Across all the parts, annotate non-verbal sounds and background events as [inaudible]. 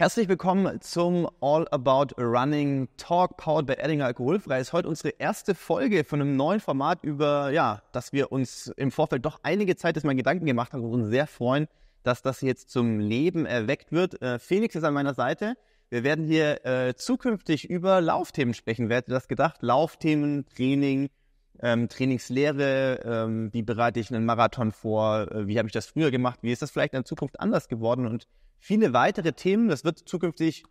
Herzlich willkommen zum All About Running Talk powered by Erdinger Alkoholfrei. Ist heute unsere erste Folge von einem neuen Format über, ja, dass wir uns im Vorfeld doch einige Zeit erstmal Gedanken gemacht haben und uns sehr freuen, dass das jetzt zum Leben erweckt wird. Äh, Felix ist an meiner Seite. Wir werden hier äh, zukünftig über Laufthemen sprechen. Wer hätte das gedacht? Laufthemen, Training, ähm, Trainingslehre, ähm, wie bereite ich einen Marathon vor, äh, wie habe ich das früher gemacht, wie ist das vielleicht in Zukunft anders geworden und viele weitere Themen. Das wird zukünftig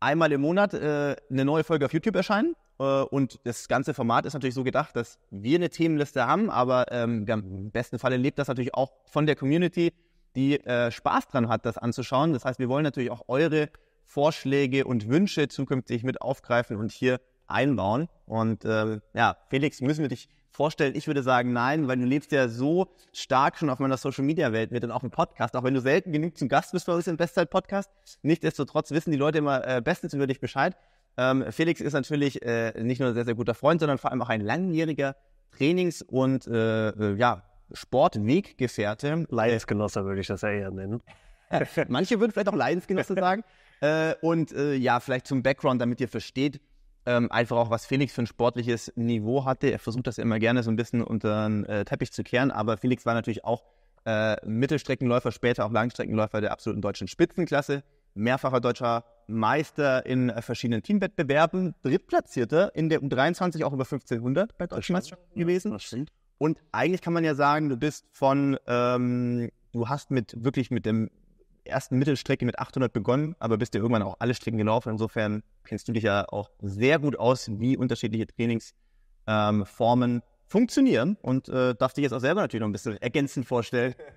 einmal im Monat äh, eine neue Folge auf YouTube erscheinen. Äh, und das ganze Format ist natürlich so gedacht, dass wir eine Themenliste haben, aber ähm, im besten Falle lebt das natürlich auch von der Community, die äh, Spaß dran hat, das anzuschauen. Das heißt, wir wollen natürlich auch eure Vorschläge und Wünsche zukünftig mit aufgreifen und hier einbauen. Und ähm, ja, Felix, müssen wir dich vorstellen. Ich würde sagen, nein, weil du lebst ja so stark schon auf meiner Social-Media-Welt mit und auch im Podcast. Auch wenn du selten genug zum Gast bist bei uns im Bestzeit-Podcast. Nichtsdestotrotz wissen die Leute immer äh, bestens über dich Bescheid. Ähm, Felix ist natürlich äh, nicht nur ein sehr, sehr guter Freund, sondern vor allem auch ein langjähriger Trainings- und äh, äh ja, Sportweggefährte. Leidensgenosse würde ich das ja eher nennen. [laughs] Manche würden vielleicht auch Leidensgenosse sagen. Äh, und äh, ja, vielleicht zum Background, damit ihr versteht, ähm, einfach auch, was Felix für ein sportliches Niveau hatte. Er versucht das immer gerne so ein bisschen unter den äh, Teppich zu kehren, aber Felix war natürlich auch äh, Mittelstreckenläufer, später auch Langstreckenläufer der absoluten deutschen Spitzenklasse, mehrfacher deutscher Meister in äh, verschiedenen Teamwettbewerben, Drittplatzierter in der U23 auch über 1500 bei deutschen Meisterschaften gewesen. Und eigentlich kann man ja sagen, du bist von, ähm, du hast mit wirklich mit dem ersten Mittelstrecke mit 800 begonnen, aber bist ja irgendwann auch alle Strecken gelaufen. Insofern kennst du dich ja auch sehr gut aus, wie unterschiedliche Trainingsformen ähm, funktionieren und äh, darf dich jetzt auch selber natürlich noch ein bisschen ergänzend vorstellen. [laughs]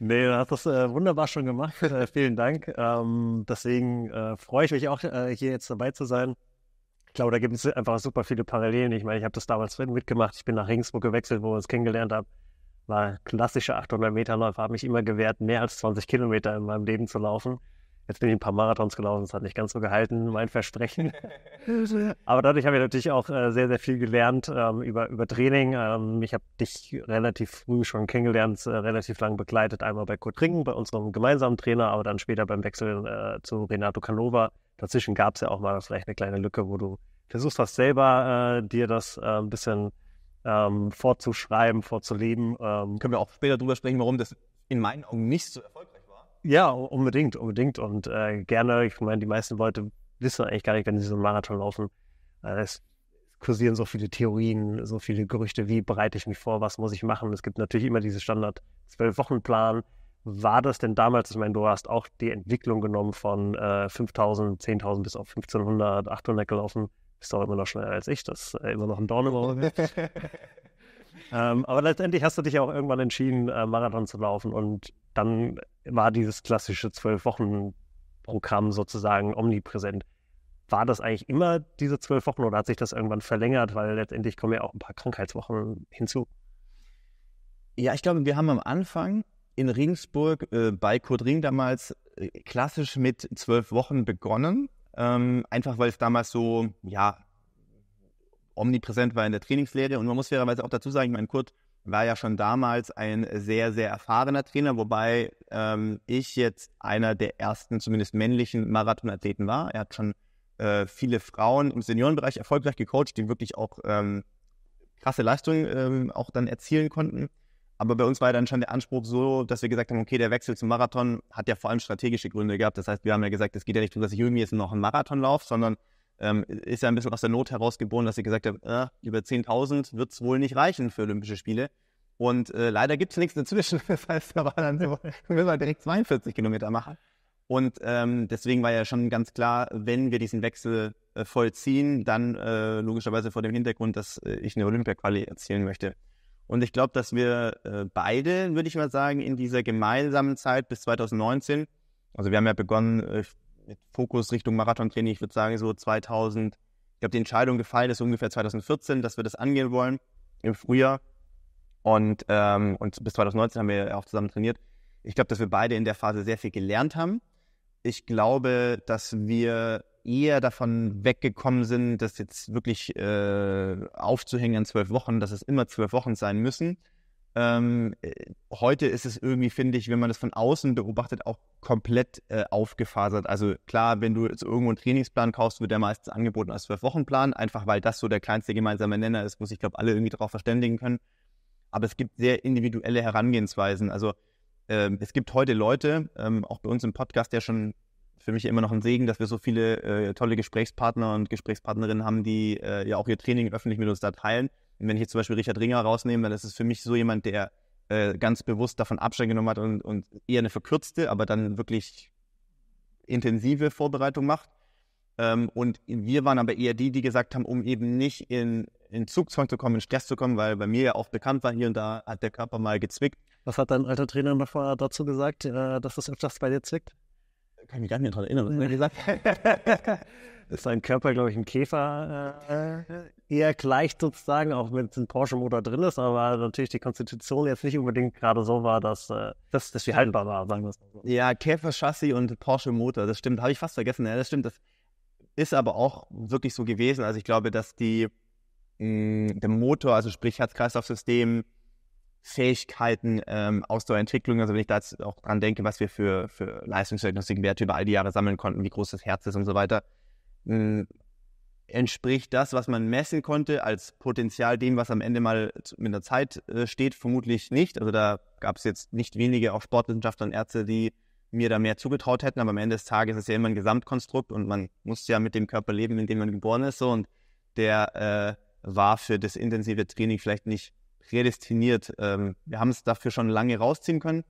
Nee, du hast das äh, wunderbar schon gemacht. [laughs] Äh, vielen Dank. Ähm, deswegen äh, freue ich mich auch, äh, hier jetzt dabei zu sein. Ich glaube, da gibt es einfach super viele Parallelen. Ich meine, ich habe das damals mitgemacht. Ich bin nach Regensburg gewechselt, wo ich uns kennengelernt habe war klassischer 800-Meter-Läufer, habe mich immer gewehrt, mehr als 20 Kilometer in meinem Leben zu laufen. Jetzt bin ich ein paar Marathons gelaufen, das hat nicht ganz so gehalten, mein Versprechen. [laughs] Aber dadurch habe ich natürlich auch äh, sehr, sehr viel gelernt ähm, über, über Training. Ähm, ich habe dich relativ früh schon kennengelernt, äh, relativ lang begleitet, einmal bei Kurt Ringen, bei unserem gemeinsamen Trainer, aber dann später beim Wechsel äh, zu Renato Canova. Dazwischen gab es ja auch mal vielleicht eine kleine Lücke, wo du versuchst, was selber dir das ein bisschen ähm, vorzuschreiben, vorzuleben. Ähm, Können wir auch später drüber sprechen, warum das in meinen Augen nicht so erfolgreich war? Ja, unbedingt, unbedingt. Und äh, gerne, ich meine, die meisten Leute wissen eigentlich gar nicht, wenn sie so einen Marathon laufen. Äh, es kursieren so viele Theorien, so viele Gerüchte, wie bereite ich mich vor, was muss ich machen. Es gibt natürlich immer diese Standard Zwölf-Wochen-Plan. War das denn damals, ich meine, du hast auch die Entwicklung genommen von äh, 5000, 10.000 bis auf 1500, 800 gelaufen. Ist doch immer noch schneller als ich, das ist äh, immer noch ein Dorn im Auge. [laughs] ähm, aber letztendlich hast du dich auch irgendwann entschieden, äh, Marathon zu laufen und dann war dieses klassische Zwölf-Wochen-Programm sozusagen omnipräsent. War das eigentlich immer diese zwölf Wochen oder hat sich das irgendwann verlängert, weil letztendlich kommen ja auch ein paar Krankheitswochen hinzu? Ja, ich glaube, wir haben am Anfang in Regensburg äh, bei Kurt Ring damals äh, klassisch mit zwölf Wochen begonnen ähm, einfach weil es damals so, ja, omnipräsent war in der Trainingslehre. Und man muss fairerweise auch dazu sagen, ich meine, Kurt war ja schon damals ein sehr, sehr erfahrener Trainer, wobei ähm, ich jetzt einer der ersten, zumindest männlichen Marathonathleten war. Er hat schon äh, viele Frauen im Seniorenbereich erfolgreich gecoacht, die wirklich auch ähm, krasse Leistungen ähm, auch dann erzielen konnten. Aber bei uns war dann schon der Anspruch so, dass wir gesagt haben, okay, der Wechsel zum Marathon hat ja vor allem strategische Gründe gehabt. Das heißt, wir haben ja gesagt, es geht ja nicht darum, dass ich irgendwie jetzt noch einen Marathon laufe, sondern ähm, ist ja ein bisschen aus der Not herausgeboren, dass ich gesagt habe, äh, über 10.000 wird es wohl nicht reichen für Olympische Spiele. Und äh, leider gibt es nichts dazwischen. [laughs] Das heißt, da war dann so, [laughs] wir halt direkt 42 Kilometer machen. Und ähm, deswegen war ja schon ganz klar, wenn wir diesen Wechsel äh, vollziehen, dann äh, logischerweise vor dem Hintergrund, dass äh, ich eine Olympia-Quali erzielen möchte. Und ich glaube, dass wir äh, beide, würde ich mal sagen, in dieser gemeinsamen Zeit bis 2019, also wir haben ja begonnen äh, mit Fokus Richtung Marathontraining, ich würde sagen so 2000, ich glaube, die Entscheidung gefallen ist ungefähr 2014, dass wir das angehen wollen im Frühjahr. Und, ähm, und bis 2019 haben wir auch zusammen trainiert. Ich glaube, dass wir beide in der Phase sehr viel gelernt haben. Ich glaube, dass wir eher davon weggekommen sind, das jetzt wirklich äh, aufzuhängen an zwölf Wochen, dass es immer zwölf Wochen sein müssen. Ähm, äh, heute ist es irgendwie, finde ich, wenn man das von außen beobachtet, auch komplett äh, aufgefasert. Also klar, wenn du jetzt irgendwo einen Trainingsplan kaufst, wird der meistens angeboten als zwölf Wochenplan, einfach weil das so der kleinste gemeinsame Nenner ist, wo sich, glaube alle irgendwie darauf verständigen können. Aber es gibt sehr individuelle Herangehensweisen. Also ähm, es gibt heute Leute, ähm, auch bei uns im Podcast, der schon für mich immer noch ein Segen, dass wir so viele äh, tolle Gesprächspartner und Gesprächspartnerinnen haben, die äh, ja auch ihr Training öffentlich mit uns da teilen. Und wenn ich jetzt zum Beispiel Richard Ringer rausnehme, dann ist es für mich so jemand, der äh, ganz bewusst davon Abstand genommen hat und, und eher eine verkürzte, aber dann wirklich intensive Vorbereitung macht. Ähm, und wir waren aber eher die, die gesagt haben, um eben nicht in, in Zugzwang zu kommen, in Stress zu kommen, weil bei mir ja auch bekannt war, hier und da hat der Körper mal gezwickt. Was hat dein alter Trainer noch dazu gesagt, äh, dass das öfters bei dir zwickt? kann ich mich gar nicht mehr daran erinnern, was er gesagt hat. [laughs] ist sein Körper, glaube ich, ein Käfer äh, eher gleich sozusagen, auch wenn es ein Porsche-Motor drin ist, aber natürlich die Konstitution jetzt nicht unbedingt gerade so war, dass, äh, dass, dass wir haltbar war, sagen wir es mal so. Ja, Käfer-Chassis und Porsche-Motor, das stimmt, habe ich fast vergessen. Ja, das stimmt, das ist aber auch wirklich so gewesen. Also ich glaube, dass die mh, mm, der Motor, also sprich Herz-Kreislauf-System, Fähigkeiten ähm, aus der Entwicklung, also wenn ich da jetzt auch dran denke, was wir für, für leistungsdiagnostiken Werte über all die Jahre sammeln konnten, wie groß das Herz ist und so weiter, mh, hm, entspricht das, was man messen konnte, als Potenzial dem, was am Ende mal mit der Zeit äh, steht, vermutlich nicht. Also da gab es jetzt nicht wenige auch Sportwissenschaftler und Ärzte, die mir da mehr zugetraut hätten, aber am Ende des Tages ist es ja immer ein Gesamtkonstrukt und man muss ja mit dem Körper leben, in dem man geboren ist. So, und der äh, war für das intensive Training vielleicht nicht prädestiniert. Ähm, wir haben es dafür schon lange rausziehen können,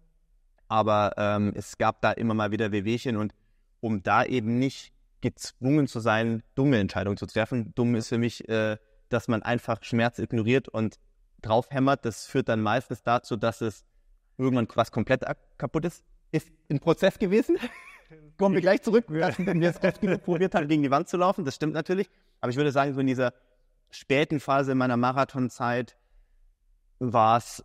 aber ähm, es gab da immer mal wieder Wehwehchen und um da eben nicht gezwungen zu sein, dumme Entscheidungen zu treffen. Dumm ist für mich, äh, dass man einfach Schmerz ignoriert und draufhämmert. Das führt dann meistens dazu, dass es irgendwann was komplett kaputt ist. Ist ein Prozess gewesen. [laughs] Kommen wir gleich zurück, wenn wir es oft probiert haben, gegen die Wand zu laufen. Das stimmt natürlich. Aber ich würde sagen, so in dieser späten Phase meiner Marathonzeit war es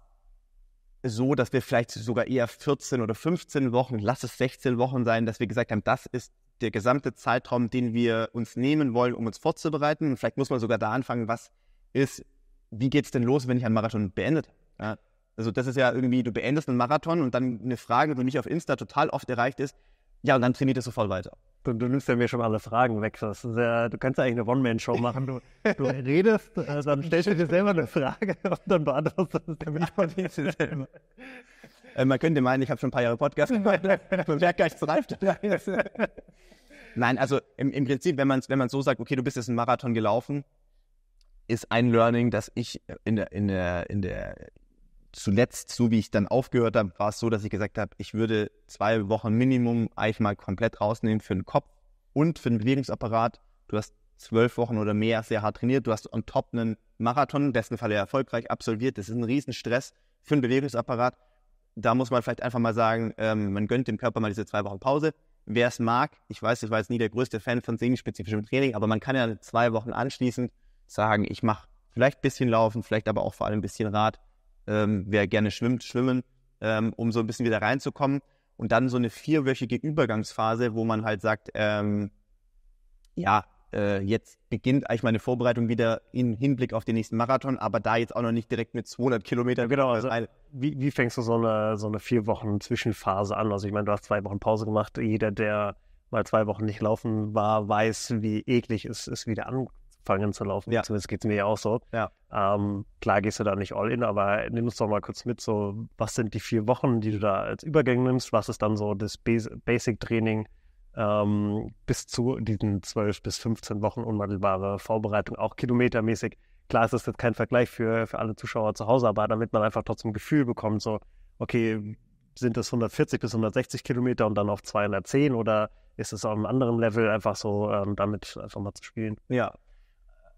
so, dass wir vielleicht sogar eher 14 oder 15 Wochen, lass es 16 Wochen sein, dass wir gesagt haben, das ist der gesamte Zeitraum, den wir uns nehmen wollen, um uns vorzubereiten. Und vielleicht muss man sogar da anfangen, was ist, wie geht es denn los, wenn ich einen Marathon beendet? Ja. Also das ist ja irgendwie, du beendest einen Marathon und dann eine Frage, die mich auf Insta total oft erreicht ist, ja, und dann trainiert es voll weiter. Du, du, nimmst ja mir schon alle Fragen weg. Ja, du kannst ja eigentlich eine One-Man-Show machen. Du, du redest, äh, dann stellst du dir selber eine Frage [laughs] und dann beantwortest du es dir selber. [laughs] Äh, man könnte meinen, ich habe schon ein paar Jahre Podcast gemacht. Ne? Man merkt gar nichts reift. [laughs] Nein, also im, im Prinzip, wenn man es wenn so sagt, okay, du bist jetzt einen Marathon gelaufen, ist ein Learning, das ich in der, in der, in der zuletzt, so wie ich dann aufgehört habe, war es so, dass ich gesagt habe, ich würde zwei Wochen Minimum eigentlich mal komplett rausnehmen für den Kopf und für den Bewegungsapparat. Du hast zwölf Wochen oder mehr sehr hart trainiert, du hast on top einen Marathon, im besten Fall erfolgreich absolviert. Das ist ein Riesenstress für den Bewegungsapparat. Da muss man vielleicht einfach mal sagen, ähm, man gönnt dem Körper mal diese zwei Wochen Pause. Wer es mag, ich weiß, ich war jetzt nie der größte Fan von singenspezifischem Training, aber man kann ja zwei Wochen anschließend sagen, ich mache vielleicht ein bisschen Laufen, vielleicht aber auch vor allem ein bisschen Rad ähm, wer gerne schwimmt, schwimmen, ähm, um so ein bisschen wieder reinzukommen. Und dann so eine vierwöchige Übergangsphase, wo man halt sagt, ähm, ja, äh, jetzt beginnt eigentlich meine Vorbereitung wieder im Hinblick auf den nächsten Marathon, aber da jetzt auch noch nicht direkt mit 200 Kilometern. Genau, also wie, wie fängst du so eine, so eine vier Wochen Zwischenphase an? Also ich meine, du hast zwei Wochen Pause gemacht. Jeder, der mal zwei Wochen nicht laufen war, weiß, wie eklig es ist, wieder an, fangen zu laufen. Ja. Zumindest geht es mir ja auch so. Ja. Ähm, klar gehst du da nicht all in, aber nimm uns doch mal kurz mit, so was sind die vier Wochen, die du da als Übergang nimmst? Was ist dann so das Basic-Training ähm, bis zu diesen zwölf bis 15 Wochen unmittelbare Vorbereitung, auch kilometermäßig? Klar, es ist jetzt kein Vergleich für, für alle Zuschauer zu Hause, aber damit man einfach trotzdem ein Gefühl bekommt, so, okay, sind das 140 bis 160 Kilometer und dann auf 210 oder ist es auf einem anderen Level einfach so, ähm, damit einfach mal zu spielen? Ja,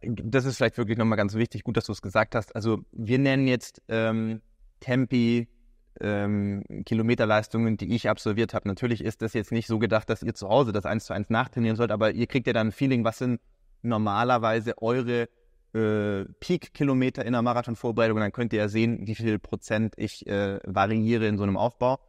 das ist vielleicht wirklich nochmal ganz wichtig, gut, dass du es gesagt hast. Also wir nennen jetzt ähm, Tempi ähm, Kilometerleistungen, die ich absolviert habe. Natürlich ist das jetzt nicht so gedacht, dass ihr zu Hause das eins zu eins nachtrainieren sollt, aber ihr kriegt ja dann ein Feeling, was sind normalerweise eure äh, Peak-Kilometer in der Marathonvorbereitung und dann könnt ihr ja sehen, wie viel Prozent ich äh, variiere in so einem Aufbau.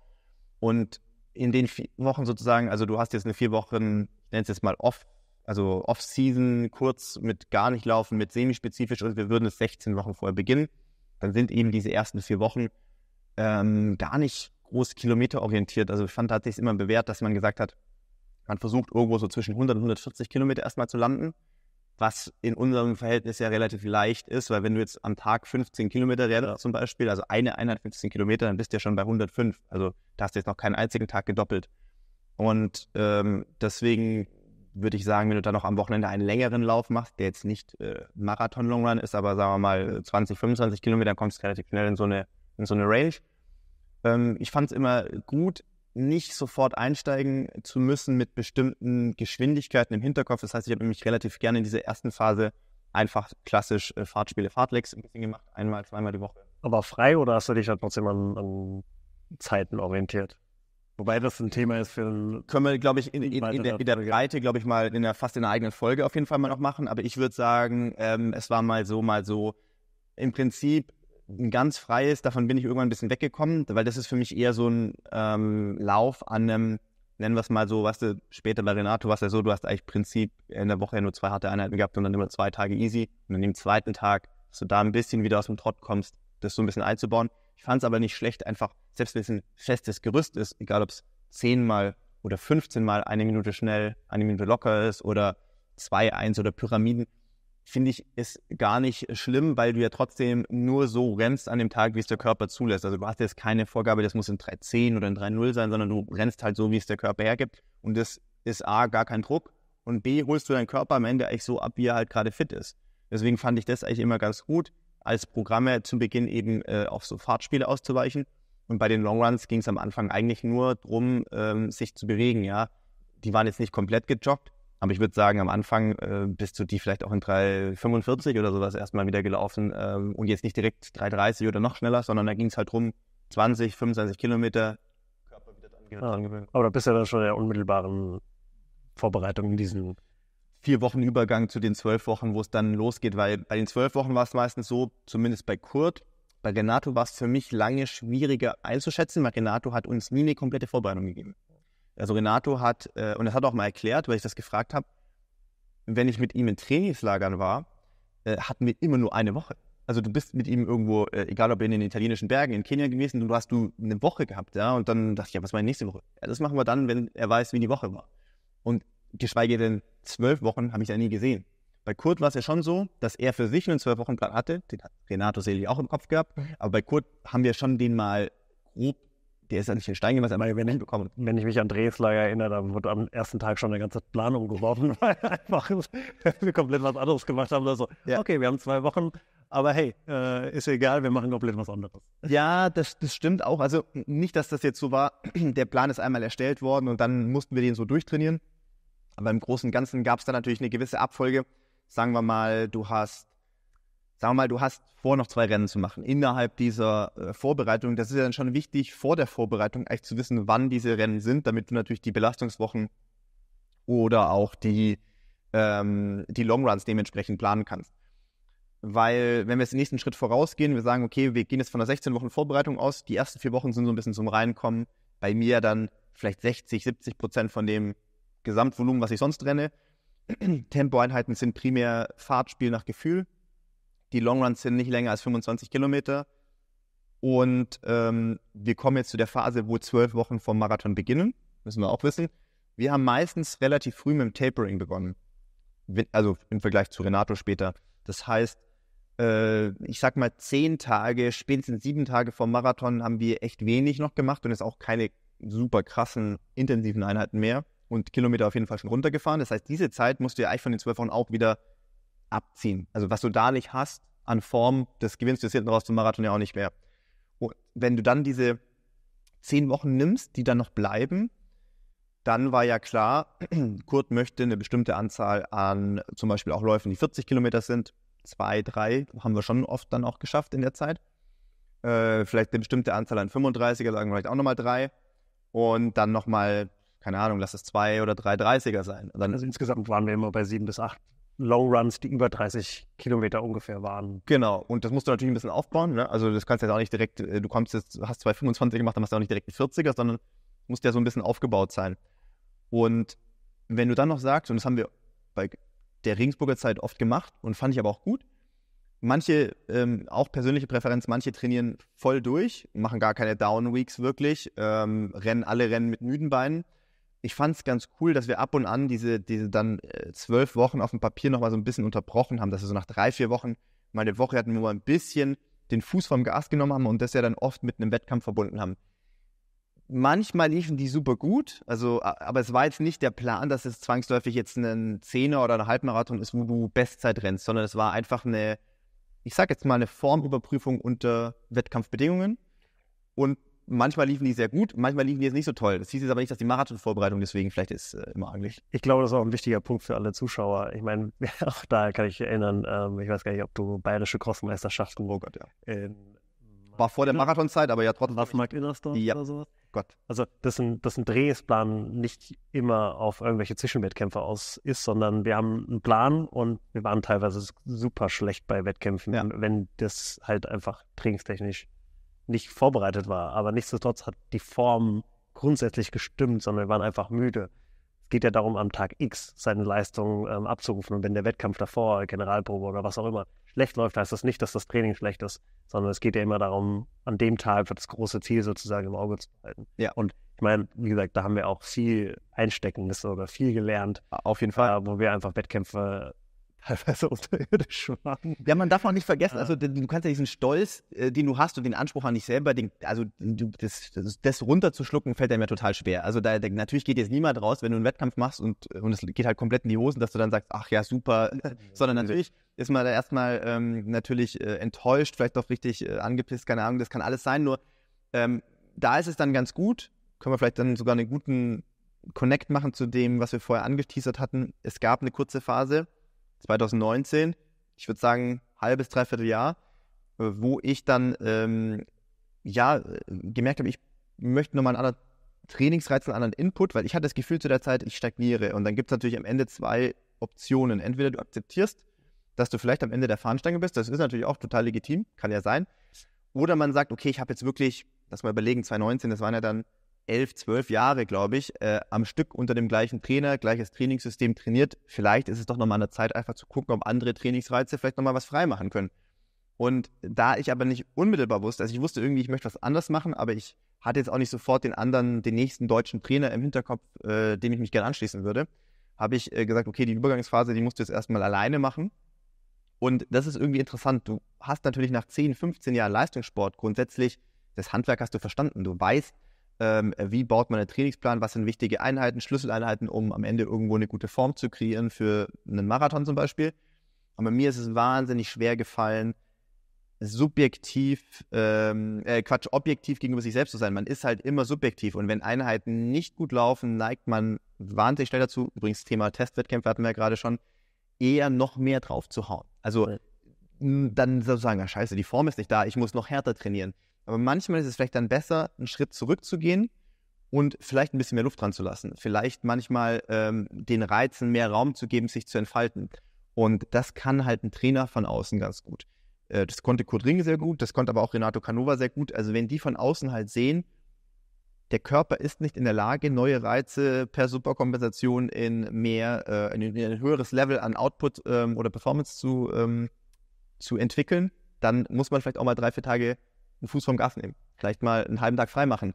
Und in den vier Wochen sozusagen, also du hast jetzt eine vier Wochen, ich nenne es jetzt mal off also Off-Season kurz mit gar nicht laufen, mit semispezifisch, und also wir würden es 16 Wochen vorher beginnen, dann sind eben diese ersten vier Wochen ähm, gar nicht groß kilometerorientiert. Also ich fand, da hat sich immer bewährt, dass man gesagt hat, man versucht irgendwo so zwischen 100 und 140 Kilometer erstmal zu landen, was in unserem Verhältnis ja relativ leicht ist, weil wenn du jetzt am Tag 15 Kilometer rennst zum Beispiel, also eine Einheit 15 Kilometer, dann bist du ja schon bei 105. Also da hast du jetzt noch keinen einzigen Tag gedoppelt. Und ähm, deswegen würde ich sagen, wenn du dann noch am Wochenende einen längeren Lauf machst, der jetzt nicht äh, Marathon-Longrun ist, aber sagen wir mal 20, äh, 25 Kilometer, dann kommst du relativ schnell in so eine, in so eine Range. Ähm, ich fand es immer gut, nicht sofort einsteigen zu müssen mit bestimmten Geschwindigkeiten im Hinterkopf. Das heißt, ich habe mich relativ gerne in dieser ersten Phase einfach klassisch äh, Fahrtspiele, Fahrtlegs ein bisschen gemacht, einmal, zweimal die Woche. Aber frei oder hast du dich halt trotzdem an, an Zeiten orientiert? Wobei das ein Thema ist für Können wir, glaube ich, in, in, in, der, in, der, Breite, glaube ich, mal in der fast in der eigenen Folge auf jeden Fall mal noch machen. Aber ich würde sagen, ähm, es war mal so, mal so. Im Prinzip ein ganz freies, davon bin ich irgendwann ein bisschen weggekommen, weil das ist für mich eher so ein ähm, Lauf an einem, nennen wir es mal so, was weißt du, später bei Renato warst du ja so, du hast eigentlich im Prinzip in der Woche ja nur zwei harte Einheiten gehabt und dann immer zwei Tage easy. Und dann im zweiten Tag, dass du da ein bisschen wieder aus dem Trott kommst, das so ein bisschen einzubauen. Ich fand es aber nicht schlecht, einfach, selbst wenn es ein festes Gerüst ist, egal ob es zehnmal oder 15 mal eine Minute schnell, eine Minute locker ist oder 2-1 oder Pyramiden, finde ich, ist gar nicht schlimm, weil du ja trotzdem nur so rennst an dem Tag, wie es der Körper zulässt. Also du hast jetzt keine Vorgabe, das muss in 3-10 oder in 3-0 sein, sondern du rennst halt so, wie es der Körper hergibt. Und das ist A, gar kein Druck und B, holst du deinen Körper am Ende eigentlich so ab, wie er halt gerade fit ist. Deswegen fand ich das eigentlich immer ganz gut als Programme zu Beginn eben äh, auf so Fahrtspiele auszuweichen. Und bei den Longruns ging es am Anfang eigentlich nur darum, ähm, sich zu bewegen, ja. Die waren jetzt nicht komplett gejoggt, aber ich würde sagen, am Anfang äh, bist du die vielleicht auch in 3,45 oder sowas erstmal wieder gelaufen ähm, und jetzt nicht direkt 3,30 oder noch schneller, sondern da ging es halt drum, 20, 25 Kilometer Körper wieder dran ja, ah, Aber da bist du ja dann schon in der unmittelbaren Vorbereitung in diesen vier Wochen Übergang zu den zwölf Wochen, wo es dann losgeht, weil bei den zwölf Wochen war es meistens so, zumindest bei Kurt, bei Renato war es für mich lange schwieriger einzuschätzen, weil Renato hat uns nie eine komplette Vorbereitung gegeben. Also Renato hat, äh, und das hat auch mal erklärt, weil ich das gefragt habe, wenn ich mit ihm in Trainingslagern war, äh, hatten wir immer nur eine Woche. Also du bist mit ihm irgendwo, äh, egal ob in den italienischen Bergen, in Kenia gewesen, du hast du eine Woche gehabt, ja, und dann dachte ich, ja, was die nächste Woche? Ja, das machen wir dann, wenn er weiß, wie die Woche war. Und geschweige denn zwölf Wochen habe ich da nie gesehen. Bei Kurt war es ja schon so, dass er für sich einen zwölf Wochen Plan hatte. Den hat Renato Selig auch im Kopf gehabt. Mhm. Aber bei Kurt haben wir schon den mal grob, der ist ja nicht in Stein gemeißelt, aber wir haben ihn bekommen. Wenn ich mich an Dreslager erinnere, dann wurde am ersten Tag schon der ganze Plan umgeworfen, [laughs] weil einfach wir komplett was anderes gemacht haben. Also, ja. okay, wir haben zwei Wochen, aber hey, äh, ist egal, wir machen komplett was anderes. Ja, das, das stimmt auch. Also nicht, dass das jetzt so war, [clears throat] der Plan ist einmal erstellt worden und dann mussten wir den so durchtrainieren. Aber im Großen und Ganzen gab es da natürlich eine gewisse Abfolge. Sagen wir mal, du hast, sagen wir mal, du hast vor, noch zwei Rennen zu machen. Innerhalb dieser äh, Vorbereitung, das ist ja dann schon wichtig, vor der Vorbereitung eigentlich zu wissen, wann diese Rennen sind, damit du natürlich die Belastungswochen oder auch die, ähm, die Longruns dementsprechend planen kannst. Weil, wenn wir jetzt den nächsten Schritt vorausgehen, wir sagen, okay, wir gehen jetzt von der 16 Wochen Vorbereitung aus, die ersten vier Wochen sind so ein bisschen zum Reinkommen, bei mir dann vielleicht 60, 70 Prozent von dem, Gesamtvolumen, was ich sonst renne. [clears throat] Tempoeinheiten sind primär Fahrtspiel nach Gefühl. Die Longruns sind nicht länger als 25 Kilometer. Und ähm, wir kommen jetzt zu der Phase, wo zwölf Wochen vom Marathon beginnen. Müssen wir auch wissen. Wir haben meistens relativ früh mit dem Tapering begonnen. Also im Vergleich zu Renato später. Das heißt, äh, ich sag mal, zehn Tage, spätestens sieben Tage vom Marathon haben wir echt wenig noch gemacht und jetzt auch keine super krassen, intensiven Einheiten mehr und Kilometer auf jeden Fall schon runtergefahren. Das heißt, diese Zeit musst du ja eigentlich von den zwölf Wochen auch wieder abziehen. Also was du da nicht hast an Form, das gewinnst du jetzt hinten raus zum Marathon ja auch nicht mehr. Und wenn du dann diese zehn Wochen nimmst, die dann noch bleiben, dann war ja klar, [clears throat] Kurt möchte eine bestimmte Anzahl an zum Beispiel auch Läufen, die 40 Kilometer sind. Zwei, drei haben wir schon oft dann auch geschafft in der Zeit. Äh, vielleicht eine bestimmte Anzahl an 35er, sagen wir vielleicht auch nochmal drei. Und dann nochmal keine Ahnung, lass es zwei oder drei Dreißiger sein. Dann, also insgesamt waren wir immer bei sieben bis acht Longruns, die über 30 Kilometer ungefähr waren. Genau, und das musst du natürlich ein bisschen aufbauen. Ne? Also das kannst du jetzt auch nicht direkt, äh, du kommst jetzt, hast zwei 25 gemacht, dann machst du auch nicht direkt einen 40er, sondern muss ja so ein bisschen aufgebaut sein. Und wenn du dann noch sagst, und das haben wir bei der Regensburger Zeit oft gemacht und fand ich aber auch gut, manche, ähm, auch persönliche Präferenz, manche trainieren voll durch, machen gar keine Down-Weeks wirklich, ähm, rennen alle Rennen mit müden Beinen ich fand es ganz cool, dass wir ab und an diese, diese dann äh, zwölf Wochen auf dem Papier nochmal so ein bisschen unterbrochen haben, dass wir so nach drei, vier Wochen mal eine Woche hatten, wo wir ein bisschen den Fuß vom Gas genommen haben und das ja dann oft mit einem Wettkampf verbunden haben. Manchmal liefen die super gut, also, aber es war jetzt nicht der Plan, dass es zwangsläufig jetzt ein Zehner oder ein Halbmarathon ist, wo du Bestzeit rennst, sondern es war einfach eine, ich sag jetzt mal, eine Formüberprüfung unter Wettkampfbedingungen. Und Manchmal liefen die sehr gut, manchmal liefen die jetzt nicht so toll. Das hieß jetzt aber nicht, dass die Marathonvorbereitung deswegen vielleicht ist äh, immer eigentlich. Ich glaube, das ist auch ein wichtiger Punkt für alle Zuschauer. Ich meine, [laughs] auch da kann ich erinnern, ähm, ich weiß gar nicht, ob du bayerische Crossmeisterschaften oh Gott, ja. in war vor der Marathonzeit, aber ja trotzdem. Waffenmarkt Innersdorf ja. oder sowas? Gott. Also, dass ein, dass ein Drehesplan nicht immer auf irgendwelche Zwischenwettkämpfe aus ist, sondern wir haben einen Plan und wir waren teilweise super schlecht bei Wettkämpfen, ja. wenn das halt einfach trainingstechnisch nicht vorbereitet war. Aber nichtsdestotrotz hat die Form grundsätzlich gestimmt, sondern wir waren einfach müde. Es geht ja darum, am Tag X seine Leistung ähm, abzurufen. Und wenn der Wettkampf davor, Generalprobe oder was auch immer, schlecht läuft, heißt das nicht, dass das Training schlecht ist, sondern es geht ja immer darum, an dem Tag für das große Ziel sozusagen im Auge zu halten. Ja. Und ich meine, wie gesagt, da haben wir auch viel Einsteckendes oder viel gelernt. Auf jeden Fall. Äh, wo wir einfach Wettkämpfe teilweise [laughs] unterirdisch waren. Ja, man darf auch nicht vergessen, also du kannst ja diesen Stolz, äh, den du hast und den Anspruch an dich selber, den, also das, das, runterzuschlucken, fällt einem ja total schwer. Also da, natürlich geht jetzt niemand raus, wenn du einen Wettkampf machst und, und es geht halt komplett in die Hosen, dass du dann sagst, ach ja, super, [laughs] [laughs] sondern natürlich ist man da erstmal ähm, natürlich äh, enttäuscht, vielleicht auch richtig äh, angepisst, keine Ahnung, das kann alles sein, nur ähm, da ist es dann ganz gut, können wir vielleicht dann sogar einen guten Connect machen zu dem, was wir vorher angeteasert hatten. Es gab eine kurze Phase, 2019, ich würde sagen, halbes, dreiviertel Jahr, äh, wo ich dann ähm, ja äh, gemerkt habe, ich möchte nochmal einen anderen Trainingsreiz, einen anderen Input, weil ich hatte das Gefühl zu der Zeit, ich stagniere. Und dann gibt es natürlich am Ende zwei Optionen. Entweder du akzeptierst, dass du vielleicht am Ende der Fahnenstange bist, das ist natürlich auch total legitim, kann ja sein. Oder man sagt, okay, ich habe jetzt wirklich, lass mal überlegen, 2019, das waren ja dann elf, zwölf Jahre, glaube ich, äh, am Stück unter dem gleichen Trainer, gleiches Trainingssystem trainiert, vielleicht ist es doch nochmal eine Zeit, einfach zu gucken, ob andere Trainingsreize vielleicht nochmal was freimachen können. Und da ich aber nicht unmittelbar wusste, also ich wusste irgendwie, ich möchte was anders machen, aber ich hatte jetzt auch nicht sofort den anderen, den nächsten deutschen Trainer im Hinterkopf, äh, dem ich mich gerne anschließen würde, habe ich äh, gesagt, okay, die Übergangsphase, die musst du jetzt erstmal alleine machen. Und das ist irgendwie interessant. Du hast natürlich nach 10, 15 Jahren Leistungssport grundsätzlich das Handwerk hast du verstanden. Du weißt, ähm, wie baut man einen Trainingsplan, was sind wichtige Einheiten, Schlüsseleinheiten, um am Ende irgendwo eine gute Form zu kreieren für einen Marathon zum Beispiel. Aber mir ist es wahnsinnig schwer gefallen, subjektiv, ähm, äh, Quatsch, objektiv gegenüber sich selbst zu sein. Man ist halt immer subjektiv und wenn Einheiten nicht gut laufen, neigt man wahnsinnig schnell dazu, übrigens Thema Testwettkämpfe hatten wir ja gerade schon, eher noch mehr drauf zu hauen. Also dann sozusagen, ja, scheiße, die Form ist nicht da, ich muss noch härter trainieren. Aber manchmal ist es vielleicht dann besser, einen Schritt zurückzugehen und vielleicht ein bisschen mehr Luft dran zu lassen. Vielleicht manchmal ähm, den Reizen mehr Raum zu geben, sich zu entfalten. Und das kann halt ein Trainer von außen ganz gut. Äh, das konnte Kurt Ring sehr gut, das konnte aber auch Renato Canova sehr gut. Also wenn die von außen halt sehen, der Körper ist nicht in der Lage, neue Reize per Superkompensation in mehr, äh, in, in ein höheres Level an Output ähm, oder Performance zu, ähm, zu entwickeln, dann muss man vielleicht auch mal drei, vier Tage einen Fuß vom Gas nehmen, vielleicht mal einen halben Tag frei machen.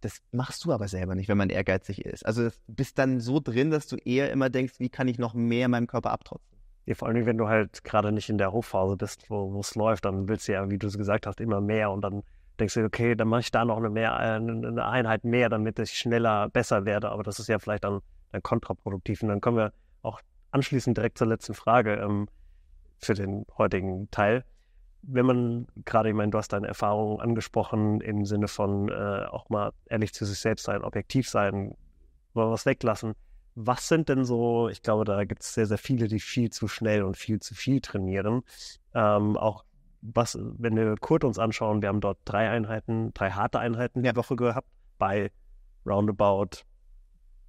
Das machst du aber selber nicht, wenn man ehrgeizig ist. Also bist dann so drin, dass du eher immer denkst, wie kann ich noch mehr meinem Körper abtrotzen. Ja, vor allem, wenn du halt gerade nicht in der Hochphase bist, wo es läuft, dann willst du ja, wie du es gesagt hast, immer mehr und dann denkst du, okay, dann mache ich da noch eine, mehr, äh, eine Einheit mehr, damit ich schneller besser werde. Aber das ist ja vielleicht dann, dann kontraproduktiv. Und dann kommen wir auch anschließend direkt zur letzten Frage ähm, für den heutigen Teil wenn man gerade, ich meine, du hast deine Erfahrungen angesprochen im Sinne von äh, auch mal ehrlich zu sich selbst sein, objektiv sein, mal was weglassen. Was sind denn so, ich glaube, da gibt es sehr, sehr viele, die viel zu schnell und viel zu viel trainieren. Ähm, auch was, wenn wir Kurt uns anschauen, wir haben dort drei Einheiten, drei harte Einheiten die Woche gehabt, bei roundabout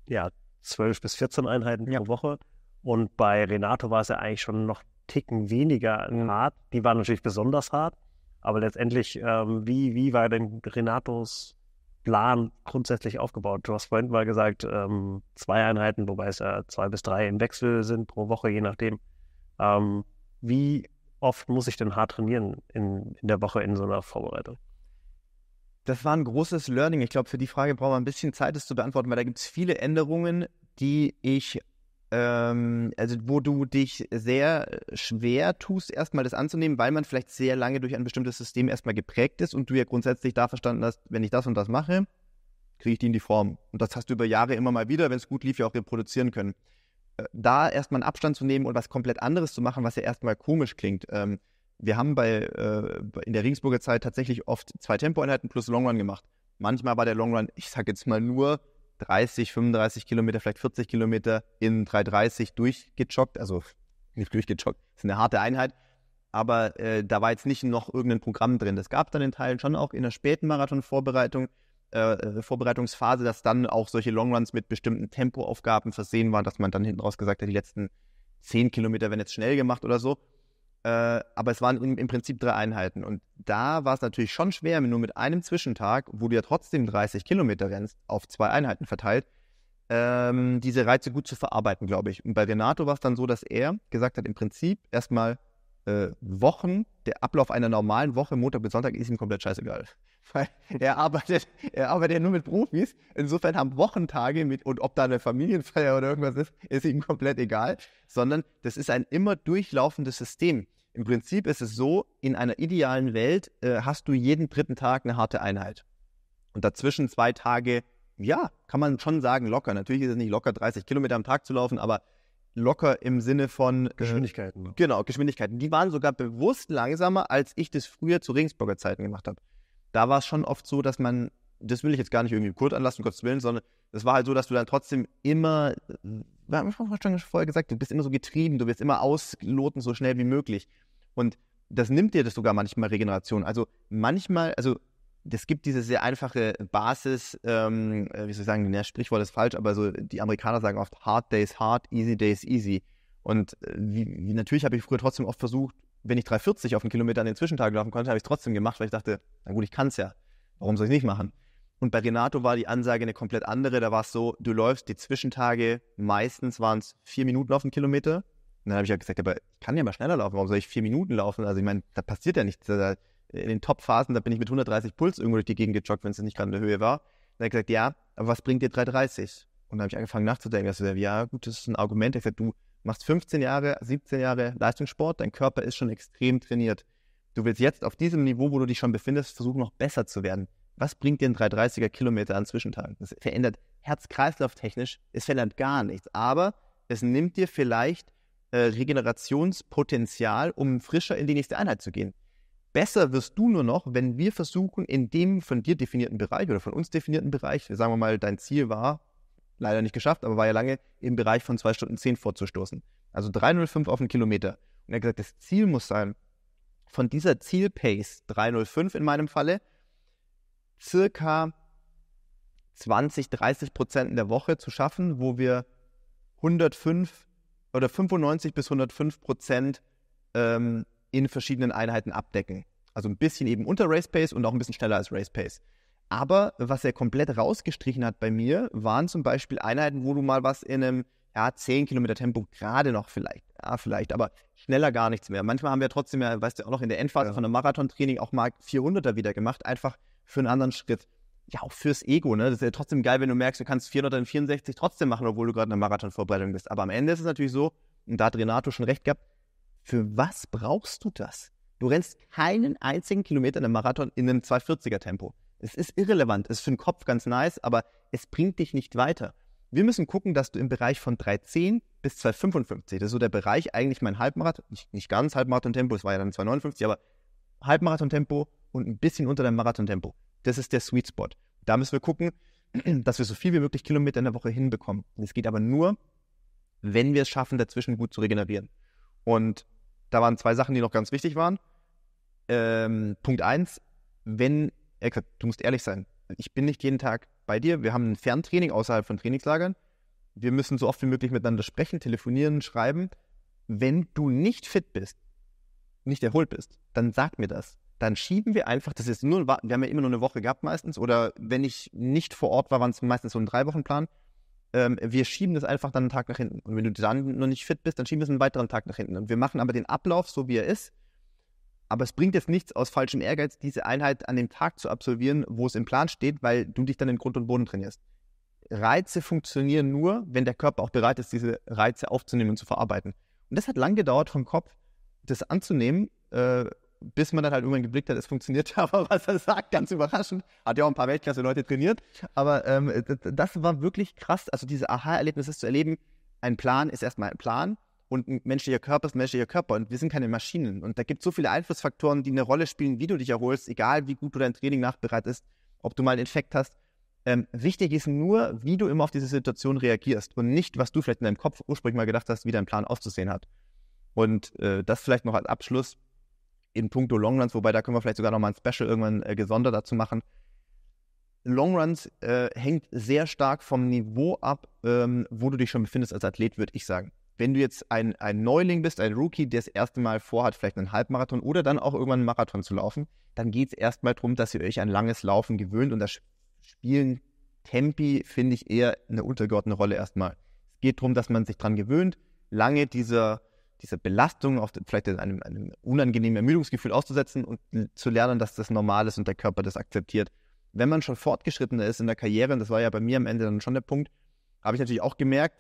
ja, 12 bis 14 Einheiten ja. pro Woche. Und bei Renato war es ja eigentlich schon noch Ticken weniger hart. Die waren natürlich besonders hart. Aber letztendlich, ähm, wie, wie war denn Renatos Plan grundsätzlich aufgebaut? Du hast vorhin mal gesagt, ähm, zwei Einheiten, wobei es ja zwei bis drei im Wechsel sind pro Woche, je nachdem. Ähm, wie oft muss ich denn hart trainieren in, in der Woche in so einer Vorbereitung? Das war ein großes Learning. Ich glaube, für die Frage brauchen wir ein bisschen Zeit, das zu beantworten, weil da gibt es viele Änderungen, die ich ähm, also wo du dich sehr schwer tust, erstmal das anzunehmen, weil man vielleicht sehr lange durch ein bestimmtes System erstmal geprägt ist und du ja grundsätzlich da verstanden hast, wenn ich das und das mache, kriege ich die in die Form. Und das hast du über Jahre immer mal wieder, wenn es gut lief, ja auch reproduzieren können. Äh, da erstmal einen Abstand zu nehmen und was komplett anderes zu machen, was ja erstmal komisch klingt. Ähm, wir haben bei, äh, in der Regensburger Zeit tatsächlich oft zwei Tempoeinheiten plus Longrun gemacht. Manchmal war der Longrun, ich sage jetzt mal nur, 30, 35 Kilometer, vielleicht 40 Kilometer in 330 durchgejoggt. Also nicht durchgejoggt, ist eine harte Einheit. Aber äh, da war jetzt nicht noch irgendein Programm drin. Das gab dann in Teilen schon auch in der späten Marathon-Vorbereitung, äh, äh, Vorbereitungsphase, dass dann auch solche Longruns mit bestimmten Tempoaufgaben versehen waren, dass man dann hinten raus gesagt hat, die letzten 10 Kilometer werden jetzt schnell gemacht oder so. Äh, aber es waren im, im, Prinzip drei Einheiten. Und da war es natürlich schon schwer, nur mit einem Zwischentag, wo du ja trotzdem 30 Kilometer rennst, auf zwei Einheiten verteilt, ähm, diese Reize gut zu verarbeiten, glaube ich. Und bei Renato war es dann so, dass er gesagt hat, im Prinzip erstmal äh, Wochen, der Ablauf einer normalen Woche, Montag bis Sonntag, ist ihm komplett scheißegal. [laughs] Weil er arbeitet, er arbeitet ja nur mit Profis. Insofern haben Wochentage mit, und ob da eine Familienfeier oder irgendwas ist, ist ihm komplett egal. Sondern das ist ein immer durchlaufendes System. Im Prinzip ist es so, in einer idealen Welt äh, hast du jeden dritten Tag eine harte Einheit. Und dazwischen zwei Tage, ja, kann man schon sagen, locker. Natürlich ist es nicht locker, 30 Kilometer am Tag zu laufen, aber locker im Sinne von äh, Geschwindigkeiten. Äh, genau, Geschwindigkeiten. Die waren sogar bewusst langsamer, als ich das früher zu Regensburger Zeiten gemacht habe. Da war es schon oft so, dass man, das will ich jetzt gar nicht irgendwie kurz anlassen, Gottes Willen, sondern es war halt so, dass du dann trotzdem immer, äh, wir haben schon vorher gesagt, du bist immer so getrieben, du wirst immer ausloten, so schnell wie möglich. Und das nimmt dir das sogar manchmal Regeneration. Also manchmal, also es gibt diese sehr einfache Basis, ähm, äh, wie soll ich sagen, ja, Sprichwort ist falsch, aber so die Amerikaner sagen oft Hard Days Hard, Easy Days Easy. Und äh, wie, wie natürlich habe ich früher trotzdem oft versucht, wenn ich 3,40 auf den Kilometer an den Zwischentag laufen konnte, habe ich es trotzdem gemacht, weil ich dachte, na gut, ich kann es ja. Warum soll ich es nicht machen? Und bei Renato war die Ansage eine komplett andere. Da war es so, du läufst die Zwischentage, meistens waren es vier Minuten auf den Kilometer, und dann habe ich halt ja gesagt, aber ich kann ja mal schneller laufen, warum soll ich vier Minuten laufen? Also ich meine, da passiert ja nichts. Also, in den Top-Phasen, da bin ich mit 130 Puls irgendwo durch die Gegend gejoggt, wenn es nicht gerade in der Höhe war. Dann habe ich gesagt, ja, aber was bringt dir 330? Und dann habe ich angefangen nachzudenken. Also, ja, gut, das ist ein Argument. Ich hat gesagt, du machst 15 Jahre, 17 Jahre Leistungssport, dein Körper ist schon extrem trainiert. Du willst jetzt auf diesem Niveau, wo du dich schon befindest, versuchen, noch besser zu werden. Was bringt dir ein 330er Kilometer an Zwischentagen? Das verändert herz-kreislauf-technisch, es verändert gar nichts. Aber es nimmt dir vielleicht äh, Regenerationspotenzial, um frischer in die nächste Einheit zu gehen. Besser wirst du nur noch, wenn wir versuchen, in dem von dir definierten Bereich oder von uns definierten Bereich, sagen wir mal, dein Ziel war, leider nicht geschafft, aber war ja lange, im Bereich von 2 Stunden 10 vorzustoßen. Also 3,05 auf einen Kilometer. Und er hat gesagt, das Ziel muss sein, von dieser Zielpace 3,05 in meinem Falle, circa 20, 30 Prozent in der Woche zu schaffen, wo wir 105 oder 95 bis 105 Prozent ähm, in verschiedenen Einheiten abdecken. Also ein bisschen eben unter Race Pace und auch ein bisschen schneller als Race Pace. Aber was er komplett rausgestrichen hat bei mir, waren zum Beispiel Einheiten, wo du mal was in einem ja, 10 Kilometer Tempo gerade noch vielleicht, ja, vielleicht, aber schneller gar nichts mehr. Manchmal haben wir trotzdem ja, weißt du, auch noch in der Endphase ja. von einem Marathon-Training auch mal 400er wieder gemacht, einfach für einen anderen Schritt ja auch fürs Ego, ne? Das ist ja trotzdem geil, wenn du merkst, du kannst 464 trotzdem machen, obwohl du gerade in der Marathonvorbereitung bist. Aber am Ende ist es natürlich so, und da hat Renato schon recht gehabt, für was brauchst du das? Du rennst keinen einzigen Kilometer in einem Marathon in einem 240er Tempo. Es ist irrelevant, es ist für den Kopf ganz nice, aber es bringt dich nicht weiter. Wir müssen gucken, dass du im Bereich von 310 bis 255, das ist so der Bereich eigentlich mein Halbmarathon, nicht, nicht ganz Halbmarathon-Tempo, es war ja dann 259, aber Halbmarathon-Tempo und ein bisschen unter deinem Marathon-Tempo das ist der Sweet Spot. Da müssen wir gucken, [clears throat] dass wir so viel wie möglich Kilometer in der Woche hinbekommen. Es geht aber nur, wenn wir es schaffen, dazwischen gut zu regenerieren. Und da waren zwei Sachen, die noch ganz wichtig waren. Ähm, Punkt eins, wenn, äh, du musst ehrlich sein, ich bin nicht jeden Tag bei dir. Wir haben ein Ferntraining außerhalb von Trainingslagern. Wir müssen so oft wie möglich miteinander sprechen, telefonieren, schreiben. Wenn du nicht fit bist, nicht erholt bist, dann sag mir das dann schieben wir einfach, das ist nur, wir haben ja immer nur eine Woche gehabt meistens, oder wenn ich nicht vor Ort war, waren es meistens so ein Drei-Wochen-Plan. Ähm, wir schieben das einfach dann einen Tag nach hinten. Und wenn du dann noch nicht fit bist, dann schieben wir es einen weiteren Tag nach hinten. Und wir machen aber den Ablauf so, wie er ist. Aber es bringt jetzt nichts aus falschem Ehrgeiz, diese Einheit an dem Tag zu absolvieren, wo es im Plan steht, weil du dich dann in Grund und Boden trainierst. Reize funktionieren nur, wenn der Körper auch bereit ist, diese Reize aufzunehmen und zu verarbeiten. Und das hat lang gedauert vom Kopf, das anzunehmen äh, bis man dann halt irgendwann geblickt hat, es funktioniert [laughs] aber, was er sagt, ganz überraschend. Hat ja auch ein paar Weltklasse-Leute trainiert. Aber ähm, das war wirklich krass. Also diese Aha-Erlebnisse zu erleben, ein Plan ist erstmal ein Plan und ein menschlicher Körper ist ein menschlicher Körper und wir sind keine Maschinen. Und da gibt es so viele Einflussfaktoren, die eine Rolle spielen, wie du dich erholst, egal wie gut du dein Training nachbereitet nachbereitest, ob du mal einen Infekt hast. Ähm, wichtig ist nur, wie du immer auf diese Situation reagierst und nicht, was du vielleicht in deinem Kopf ursprünglich mal gedacht hast, wie dein Plan auszusehen hat. Und äh, das vielleicht noch als Abschluss in puncto Longruns, wobei da können wir vielleicht sogar nochmal ein Special irgendwann äh, gesondert dazu machen. Longruns äh, hängt sehr stark vom Niveau ab, ähm, wo du dich schon befindest als Athlet, würde ich sagen. Wenn du jetzt ein, ein Neuling bist, ein Rookie, der das erste Mal vorhat, vielleicht einen Halbmarathon oder dann auch irgendwann einen Marathon zu laufen, dann geht es erstmal darum, dass ihr euch an langes Laufen gewöhnt und das Spielen Tempi, finde ich, eher eine untergeordnete Rolle erstmal. Es geht darum, dass man sich dran gewöhnt, lange dieser dieser Belastung, auf, vielleicht einem, einem unangenehmen Ermüdungsgefühl auszusetzen und zu lernen, dass das normal ist und der Körper das akzeptiert. Wenn man schon fortgeschrittener ist in der Karriere, und das war ja bei mir am Ende dann schon der Punkt, habe ich natürlich auch gemerkt,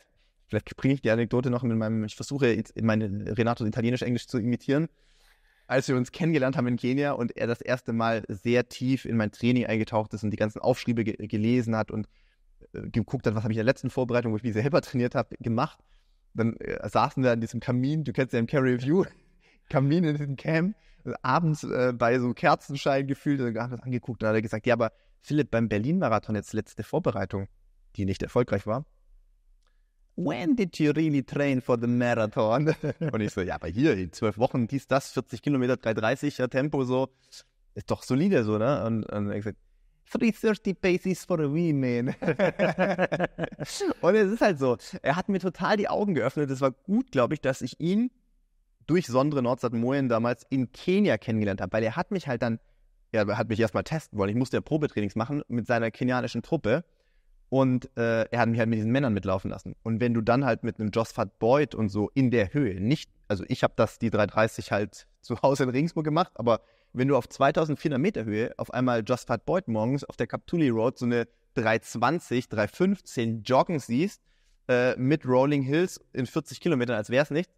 vielleicht bringe ich die Anekdote noch mit meinem, ich versuche in meine Renato Italienisch-Englisch zu imitieren. Als wir uns kennengelernt haben in Kenia und er das erste Mal sehr tief in mein Training eingetaucht ist und die ganzen Aufschriebe ge gelesen hat und äh, geguckt hat, was habe ich in der letzten Vorbereitung, wo ich mich selber trainiert habe, gemacht dann äh, saßen wir an diesem Kamin, du kennst ja im Carry View, [laughs] Kamin in diesem Camp, äh, abends äh, bei so Kerzenschein gefühlt, dann haben wir das angeguckt und hat er gesagt, ja, aber Philipp, beim Berlin-Marathon jetzt letzte Vorbereitung, die nicht erfolgreich war, when did you really train for the marathon? [laughs] und ich so, ja, aber hier, in zwölf Wochen, dies, das, 40 Kilometer, 3,30er Tempo, so, ist doch solide so, ne? Und, und er gesagt, 330 Basics for a Women. [laughs] und es ist halt so, er hat mir total die Augen geöffnet. Es war gut, glaube ich, dass ich ihn durch Sondre Nordsat Moen damals in Kenia kennengelernt habe, weil er hat mich halt dann, er hat mich erstmal testen wollen. Ich musste ja Probetrainings machen mit seiner kenianischen Truppe. Und äh, er hat mich halt mit diesen Männern mitlaufen lassen. Und wenn du dann halt mit einem Josphat Boyd und so in der Höhe nicht, also ich habe das die 330 halt zu Hause in Regensburg gemacht, aber wenn du auf 2400 Meter Höhe auf einmal Just Fat Boyd morgens auf der Kaptuli Road so eine 320, 315 joggen siehst, äh, mit Rolling Hills in 40 Kilometern, als wäre es nichts,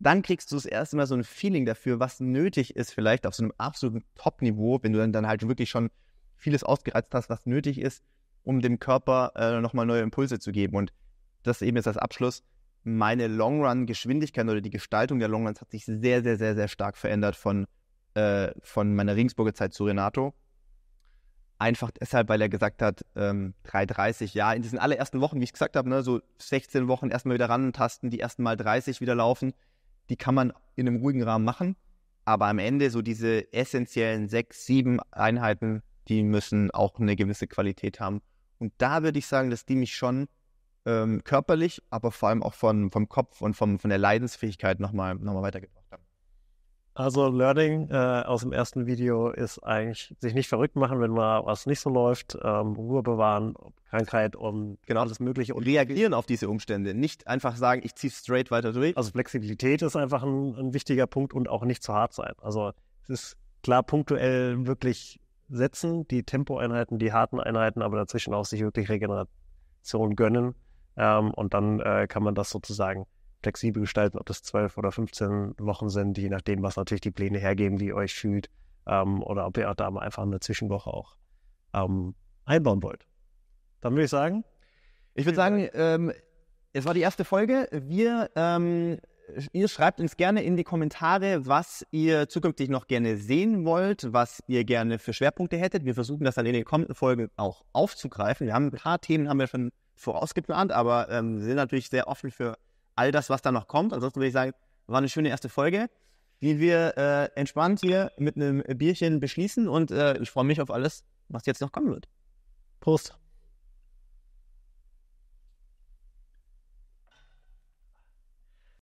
dann kriegst du das erste Mal so ein Feeling dafür, was nötig ist, vielleicht auf so einem absoluten Top-Niveau, wenn du dann, dann halt wirklich schon vieles ausgereizt hast, was nötig ist, um dem Körper äh, nochmal neue Impulse zu geben. Und das eben ist als Abschluss. Meine Long-Run-Geschwindigkeit oder die Gestaltung der Long-Runs hat sich sehr, sehr, sehr, sehr stark verändert von äh, von meiner Regensburger Zeit zu Renato. Einfach deshalb, weil er gesagt hat, ähm, 3,30, ja, in diesen allerersten Wochen, wie ich gesagt habe, ne, so 16 Wochen erstmal wieder rantasten, die ersten Mal 30 wieder laufen, die kann man in einem ruhigen Rahmen machen. Aber am Ende so diese essentiellen sechs, sieben Einheiten, die müssen auch eine gewisse Qualität haben. Und da würde ich sagen, dass die mich schon ähm, körperlich, aber vor allem auch von, vom Kopf und vom, von der Leidensfähigkeit nochmal noch mal weitergebracht also Learning äh, aus dem ersten Video ist eigentlich sich nicht verrückt machen, wenn mal was nicht so läuft, ähm, Ruhe bewahren, Krankheit und genau das Mögliche und reagieren auf diese Umstände, nicht einfach sagen, ich ziehe straight weiter durch. Also Flexibilität ist einfach ein, ein wichtiger Punkt und auch nicht zu hart sein. Also es ist klar punktuell wirklich setzen, die Tempoeinheiten, die harten Einheiten, aber dazwischen auch sich wirklich Regeneration gönnen ähm, und dann äh, kann man das sozusagen flexibel gestalten, ob das 12 oder 15 Wochen sind, je nachdem, was natürlich die Pläne hergeben, wie ihr euch fühlt ähm, oder ob ihr auch da mal einfach eine Zwischenwoche auch ähm, einbauen wollt. Dann würde ich sagen. Ich würde sagen, ähm, es war die erste Folge. Wir, ähm, ihr schreibt uns gerne in die Kommentare, was ihr zukünftig noch gerne sehen wollt, was ihr gerne für Schwerpunkte hättet. Wir versuchen das dann in den kommenden Folgen auch aufzugreifen. Wir haben ein paar Themen haben wir schon vorausgeplant, aber ähm, sind natürlich sehr offen für all das, was da noch kommt. Ansonsten würde ich sagen, war eine schöne erste Folge, die wir äh, entspannt hier mit einem Bierchen beschließen und äh, ich freue mich auf alles, was jetzt noch kommen wird. Prost!